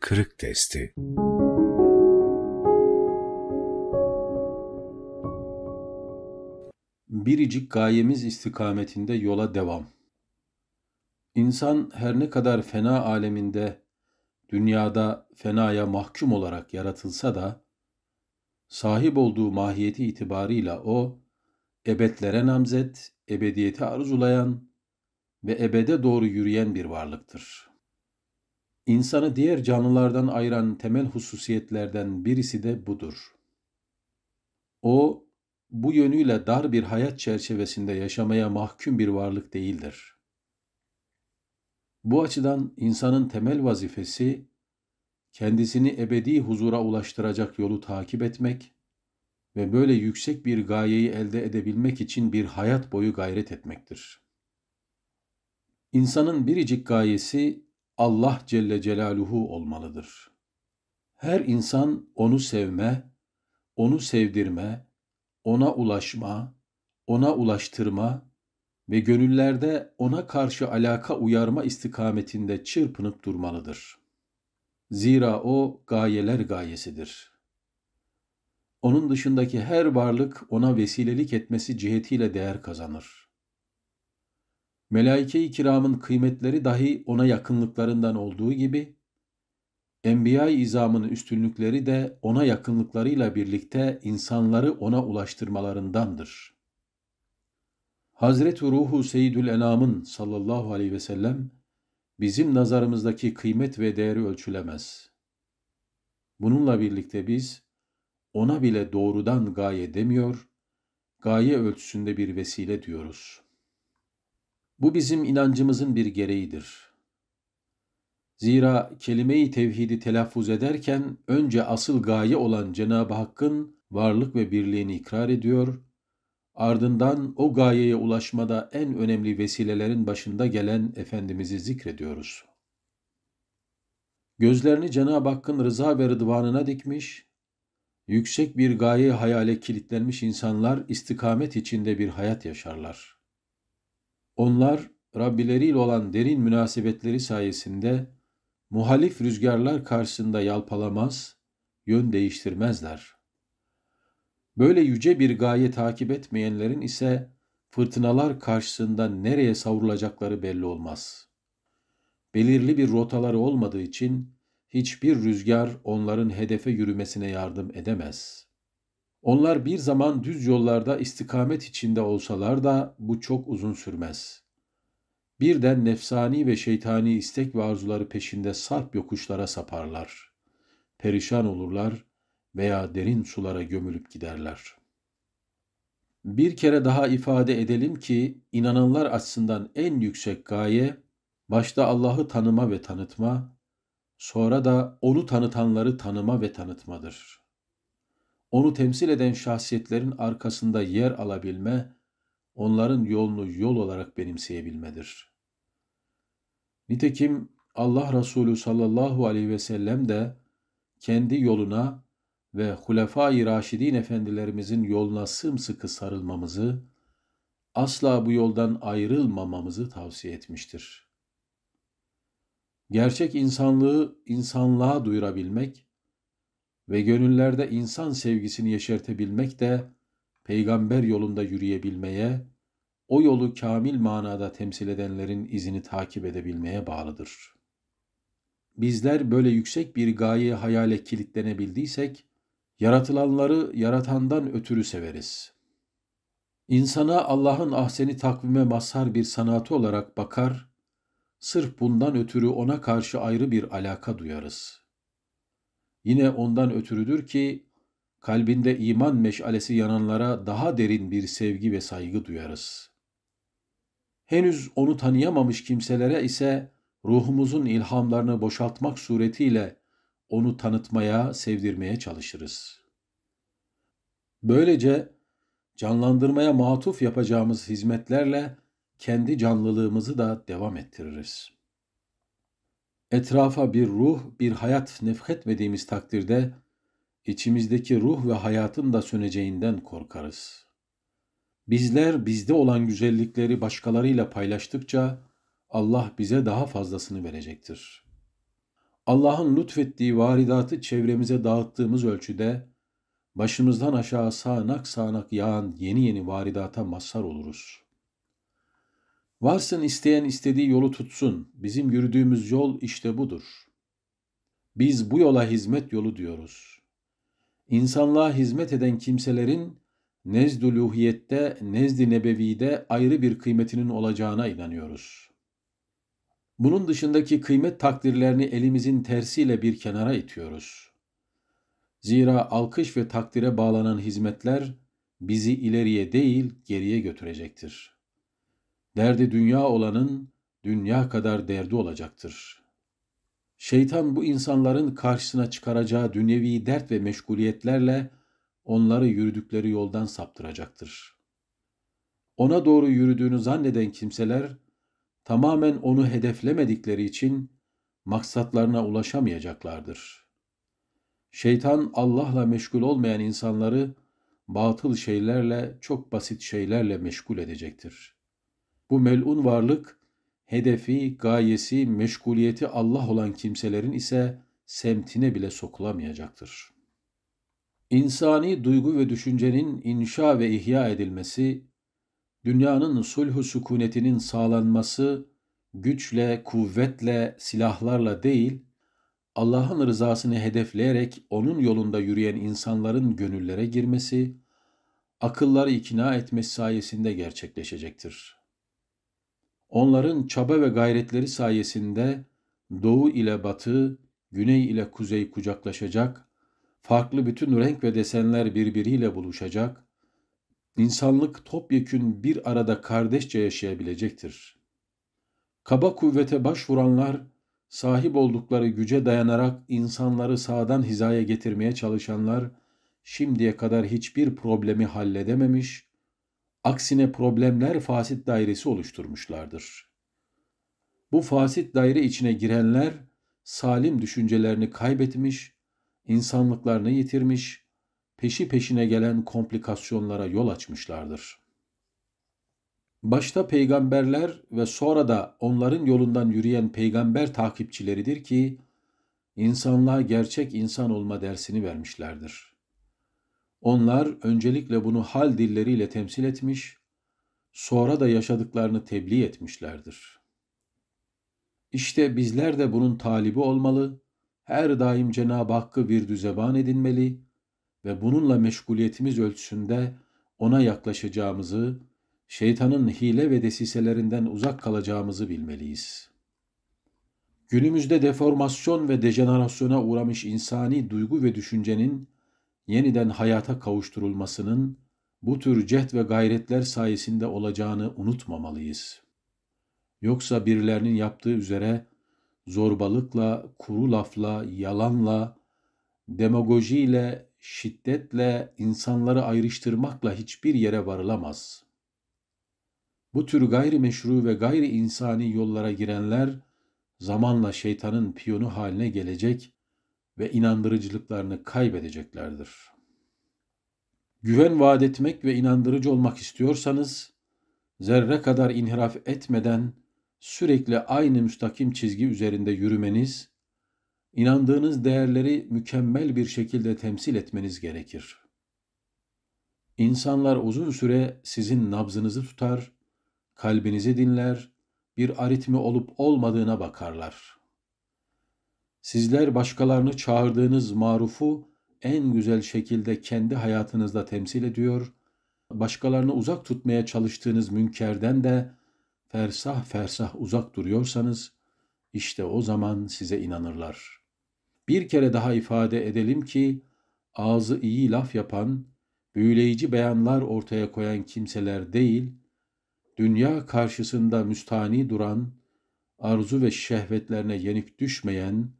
Kırık testi. Biricik gayemiz istikametinde yola devam. İnsan her ne kadar fena aleminde, dünyada fenaya mahkum olarak yaratılsa da, sahip olduğu mahiyeti itibarıyla o, ebedlere namzet, ebediyeti arzulayan ve ebede doğru yürüyen bir varlıktır. İnsanı diğer canlılardan ayıran temel hususiyetlerden birisi de budur. O, bu yönüyle dar bir hayat çerçevesinde yaşamaya mahkum bir varlık değildir. Bu açıdan insanın temel vazifesi, kendisini ebedi huzura ulaştıracak yolu takip etmek ve böyle yüksek bir gayeyi elde edebilmek için bir hayat boyu gayret etmektir. İnsanın biricik gayesi Allah Celle Celaluhu olmalıdır. Her insan onu sevme, onu sevdirme, ona ulaşma, ona ulaştırma ve gönüllerde ona karşı alaka uyarma istikametinde çırpınıp durmalıdır. Zira o gayeler gayesidir. Onun dışındaki her varlık ona vesilelik etmesi cihetiyle değer kazanır. Melaike-i kiramın kıymetleri dahi ona yakınlıklarından olduğu gibi, Enbiya-i izamın üstünlükleri de ona yakınlıklarıyla birlikte insanları ona ulaştırmalarındandır. Hazreti Ruhu Seyyidül Enam'ın sallallahu aleyhi ve sellem, bizim nazarımızdaki kıymet ve değeri ölçülemez. Bununla birlikte biz, ona bile doğrudan gaye demiyor, gaye ölçüsünde bir vesile diyoruz.'' Bu bizim inancımızın bir gereğidir. Zira kelime-i tevhidi telaffuz ederken önce asıl gaye olan Cenab-ı Hakk'ın varlık ve birliğini ikrar ediyor, ardından o gayeye ulaşmada en önemli vesilelerin başında gelen Efendimiz'i zikrediyoruz. Gözlerini Cenab-ı Hakk'ın rıza ve rıdvanına dikmiş, yüksek bir gaye hayale kilitlenmiş insanlar istikamet içinde bir hayat yaşarlar.'' Onlar Rabbileriyle olan derin münasebetleri sayesinde muhalif rüzgarlar karşısında yalpalamaz, yön değiştirmezler. Böyle yüce bir gaye takip etmeyenlerin ise fırtınalar karşısında nereye savrulacakları belli olmaz. Belirli bir rotaları olmadığı için hiçbir rüzgar onların hedefe yürümesine yardım edemez. Onlar bir zaman düz yollarda istikamet içinde olsalar da bu çok uzun sürmez. Birden nefsani ve şeytani istek ve arzuları peşinde sarp yokuşlara saparlar. Perişan olurlar veya derin sulara gömülüp giderler. Bir kere daha ifade edelim ki inananlar açısından en yüksek gaye başta Allah'ı tanıma ve tanıtma, sonra da onu tanıtanları tanıma ve tanıtmadır onu temsil eden şahsiyetlerin arkasında yer alabilme, onların yolunu yol olarak benimseyebilmedir. Nitekim Allah Resulü sallallahu aleyhi ve sellem de kendi yoluna ve Hulefai Raşidin efendilerimizin yoluna sımsıkı sarılmamızı, asla bu yoldan ayrılmamamızı tavsiye etmiştir. Gerçek insanlığı insanlığa duyurabilmek, ve gönüllerde insan sevgisini yeşertebilmek de peygamber yolunda yürüyebilmeye, o yolu kamil manada temsil edenlerin izini takip edebilmeye bağlıdır. Bizler böyle yüksek bir gaye hayale kilitlenebildiysek, yaratılanları yaratandan ötürü severiz. İnsana Allah'ın ahseni takvime mazhar bir sanatı olarak bakar, sırf bundan ötürü ona karşı ayrı bir alaka duyarız.'' Yine ondan ötürüdür ki kalbinde iman meşalesi yananlara daha derin bir sevgi ve saygı duyarız. Henüz onu tanıyamamış kimselere ise ruhumuzun ilhamlarını boşaltmak suretiyle onu tanıtmaya, sevdirmeye çalışırız. Böylece canlandırmaya matuf yapacağımız hizmetlerle kendi canlılığımızı da devam ettiririz etrafa bir ruh, bir hayat nefhetmediğimiz takdirde içimizdeki ruh ve hayatın da söneceğinden korkarız. Bizler bizde olan güzellikleri başkalarıyla paylaştıkça Allah bize daha fazlasını verecektir. Allah'ın lütfettiği varidatı çevremize dağıttığımız ölçüde başımızdan aşağı sağanak sağanak yağan yeni yeni varidata mazhar oluruz. Varsın isteyen istediği yolu tutsun. Bizim yürüdüğümüz yol işte budur. Biz bu yola hizmet yolu diyoruz. İnsanlığa hizmet eden kimselerin nezd-i luhiyette, nezd-i nebevide ayrı bir kıymetinin olacağına inanıyoruz. Bunun dışındaki kıymet takdirlerini elimizin tersiyle bir kenara itiyoruz. Zira alkış ve takdire bağlanan hizmetler bizi ileriye değil geriye götürecektir.'' Derdi dünya olanın dünya kadar derdi olacaktır. Şeytan bu insanların karşısına çıkaracağı dünyevi dert ve meşguliyetlerle onları yürüdükleri yoldan saptıracaktır. Ona doğru yürüdüğünü zanneden kimseler tamamen onu hedeflemedikleri için maksatlarına ulaşamayacaklardır. Şeytan Allah'la meşgul olmayan insanları batıl şeylerle, çok basit şeylerle meşgul edecektir. Bu melun varlık hedefi, gayesi, meşguliyeti Allah olan kimselerin ise semtine bile sokulamayacaktır. İnsani duygu ve düşüncenin inşa ve ihya edilmesi, dünyanın sulhu sükunetinin sağlanması güçle, kuvvetle, silahlarla değil, Allah'ın rızasını hedefleyerek onun yolunda yürüyen insanların gönüllere girmesi, akılları ikna etmesi sayesinde gerçekleşecektir. Onların çaba ve gayretleri sayesinde doğu ile batı, güney ile kuzey kucaklaşacak, farklı bütün renk ve desenler birbiriyle buluşacak, insanlık topyekün bir arada kardeşçe yaşayabilecektir. Kaba kuvvete başvuranlar, sahip oldukları güce dayanarak insanları sağdan hizaya getirmeye çalışanlar, şimdiye kadar hiçbir problemi halledememiş, Aksine problemler fasit dairesi oluşturmuşlardır. Bu fasit daire içine girenler salim düşüncelerini kaybetmiş, insanlıklarını yitirmiş, peşi peşine gelen komplikasyonlara yol açmışlardır. Başta peygamberler ve sonra da onların yolundan yürüyen peygamber takipçileridir ki insanlığa gerçek insan olma dersini vermişlerdir. Onlar öncelikle bunu hal dilleriyle temsil etmiş, sonra da yaşadıklarını tebliğ etmişlerdir. İşte bizler de bunun talibi olmalı, her daim Cenab-ı Hakk'ı bir düzeban edinmeli ve bununla meşguliyetimiz ölçüsünde ona yaklaşacağımızı, şeytanın hile ve desiselerinden uzak kalacağımızı bilmeliyiz. Günümüzde deformasyon ve dejenerasyona uğramış insani duygu ve düşüncenin yeniden hayata kavuşturulmasının bu tür cehd ve gayretler sayesinde olacağını unutmamalıyız. Yoksa birilerinin yaptığı üzere zorbalıkla, kuru lafla, yalanla, demagojiyle, şiddetle, insanları ayrıştırmakla hiçbir yere varılamaz. Bu tür gayrimeşru ve gayri insani yollara girenler zamanla şeytanın piyonu haline gelecek ve inandırıcılıklarını kaybedeceklerdir. Güven vaat etmek ve inandırıcı olmak istiyorsanız, zerre kadar inhiraf etmeden sürekli aynı müstakim çizgi üzerinde yürümeniz, inandığınız değerleri mükemmel bir şekilde temsil etmeniz gerekir. İnsanlar uzun süre sizin nabzınızı tutar, kalbinizi dinler, bir aritmi olup olmadığına bakarlar.'' Sizler başkalarını çağırdığınız marufu en güzel şekilde kendi hayatınızda temsil ediyor, başkalarını uzak tutmaya çalıştığınız münkerden de fersah fersah uzak duruyorsanız, işte o zaman size inanırlar. Bir kere daha ifade edelim ki, ağzı iyi laf yapan, büyüleyici beyanlar ortaya koyan kimseler değil, dünya karşısında müstani duran, arzu ve şehvetlerine yenik düşmeyen,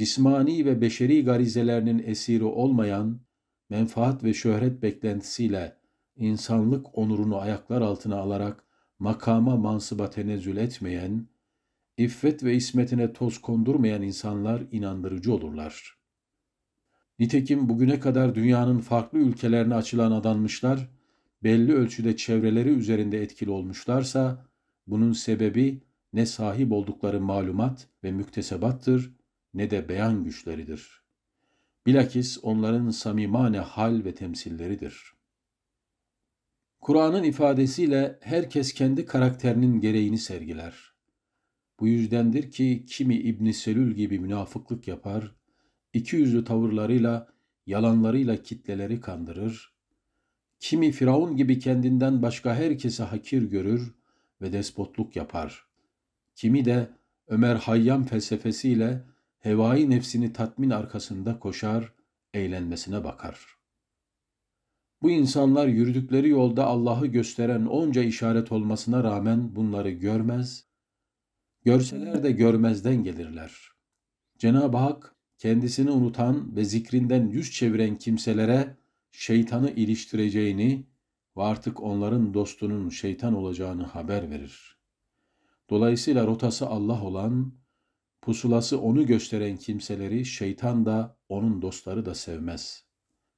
cismani ve beşeri garizelerinin esiri olmayan, menfaat ve şöhret beklentisiyle insanlık onurunu ayaklar altına alarak makama mansıba tenezzül etmeyen, iffet ve ismetine toz kondurmayan insanlar inandırıcı olurlar. Nitekim bugüne kadar dünyanın farklı ülkelerine açılan adanmışlar, belli ölçüde çevreleri üzerinde etkili olmuşlarsa, bunun sebebi ne sahip oldukları malumat ve müktesebattır ne de beyan güçleridir. Bilakis onların samimane hal ve temsilleridir. Kur'an'ın ifadesiyle herkes kendi karakterinin gereğini sergiler. Bu yüzdendir ki kimi İbn Selül gibi münafıklık yapar, iki yüzlü tavırlarıyla, yalanlarıyla kitleleri kandırır, kimi Firavun gibi kendinden başka herkese hakir görür ve despotluk yapar. Kimi de Ömer Hayyam felsefesiyle hevai nefsini tatmin arkasında koşar, eğlenmesine bakar. Bu insanlar yürüdükleri yolda Allah'ı gösteren onca işaret olmasına rağmen bunları görmez, görseler de görmezden gelirler. Cenab-ı Hak kendisini unutan ve zikrinden yüz çeviren kimselere şeytanı iliştireceğini ve artık onların dostunun şeytan olacağını haber verir. Dolayısıyla rotası Allah olan Pusulası onu gösteren kimseleri şeytan da onun dostları da sevmez.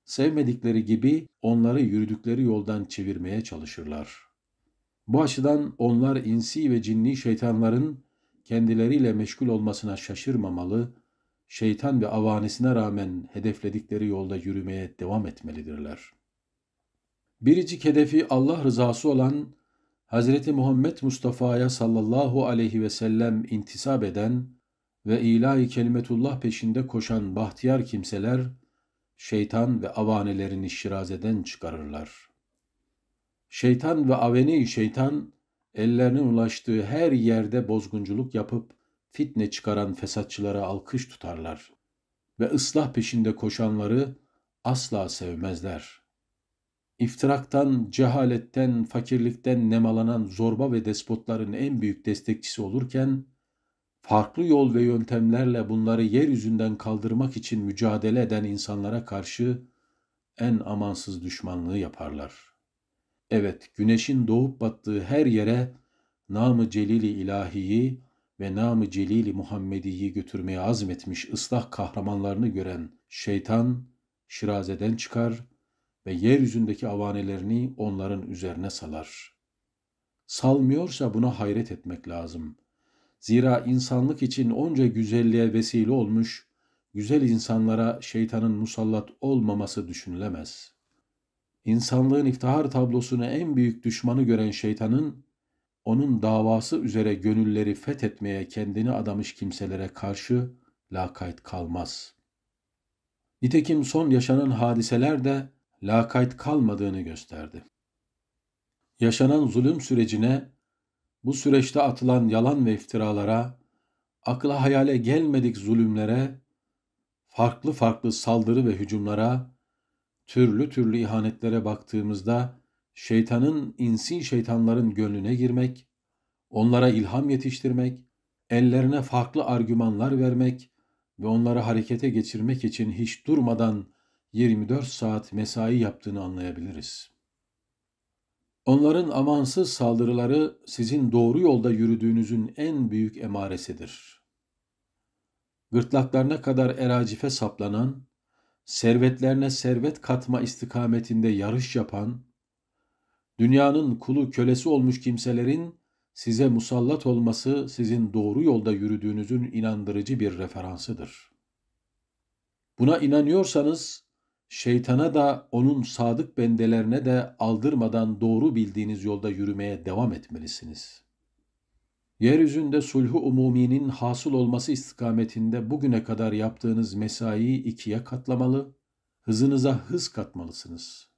Sevmedikleri gibi onları yürüdükleri yoldan çevirmeye çalışırlar. Bu açıdan onlar insi ve cinni şeytanların kendileriyle meşgul olmasına şaşırmamalı, şeytan ve avanesine rağmen hedefledikleri yolda yürümeye devam etmelidirler. Biricik hedefi Allah rızası olan Hz. Muhammed Mustafa'ya sallallahu aleyhi ve sellem intisap eden ve ilahi kelimetullah peşinde koşan bahtiyar kimseler, şeytan ve avanelerini şirazeden çıkarırlar. Şeytan ve aveni şeytan, ellerinin ulaştığı her yerde bozgunculuk yapıp fitne çıkaran fesatçılara alkış tutarlar ve ıslah peşinde koşanları asla sevmezler. İftiraktan, cehaletten, fakirlikten nemalanan zorba ve despotların en büyük destekçisi olurken, farklı yol ve yöntemlerle bunları yeryüzünden kaldırmak için mücadele eden insanlara karşı en amansız düşmanlığı yaparlar. Evet, güneşin doğup battığı her yere namı celili ilahiyi ve namı celili Muhammedi'yi götürmeye azmetmiş ıslah kahramanlarını gören şeytan şirazeden çıkar ve yeryüzündeki avanelerini onların üzerine salar. Salmıyorsa buna hayret etmek lazım.'' Zira insanlık için onca güzelliğe vesile olmuş, güzel insanlara şeytanın musallat olmaması düşünülemez. İnsanlığın iftihar tablosunu en büyük düşmanı gören şeytanın, onun davası üzere gönülleri fethetmeye kendini adamış kimselere karşı lakayt kalmaz. Nitekim son yaşanan hadiseler de lakayt kalmadığını gösterdi. Yaşanan zulüm sürecine bu süreçte atılan yalan ve iftiralara, akla hayale gelmedik zulümlere, farklı farklı saldırı ve hücumlara, türlü türlü ihanetlere baktığımızda şeytanın insi şeytanların gönlüne girmek, onlara ilham yetiştirmek, ellerine farklı argümanlar vermek ve onları harekete geçirmek için hiç durmadan 24 saat mesai yaptığını anlayabiliriz. Onların amansız saldırıları sizin doğru yolda yürüdüğünüzün en büyük emaresidir. Gırtlaklarına kadar eracife saplanan, servetlerine servet katma istikametinde yarış yapan, dünyanın kulu kölesi olmuş kimselerin size musallat olması sizin doğru yolda yürüdüğünüzün inandırıcı bir referansıdır. Buna inanıyorsanız şeytana da onun sadık bendelerine de aldırmadan doğru bildiğiniz yolda yürümeye devam etmelisiniz. Yeryüzünde sulhu umuminin hasıl olması istikametinde bugüne kadar yaptığınız mesaiyi ikiye katlamalı, hızınıza hız katmalısınız.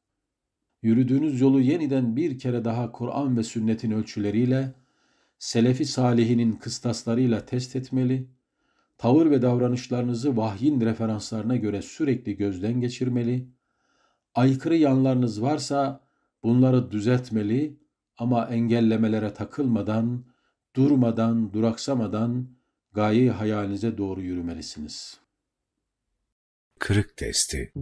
Yürüdüğünüz yolu yeniden bir kere daha Kur'an ve sünnetin ölçüleriyle, Selefi Salihinin kıstaslarıyla test etmeli, tavır ve davranışlarınızı vahyin referanslarına göre sürekli gözden geçirmeli, aykırı yanlarınız varsa bunları düzeltmeli ama engellemelere takılmadan, durmadan, duraksamadan gaye hayalinize doğru yürümelisiniz. Kırık testi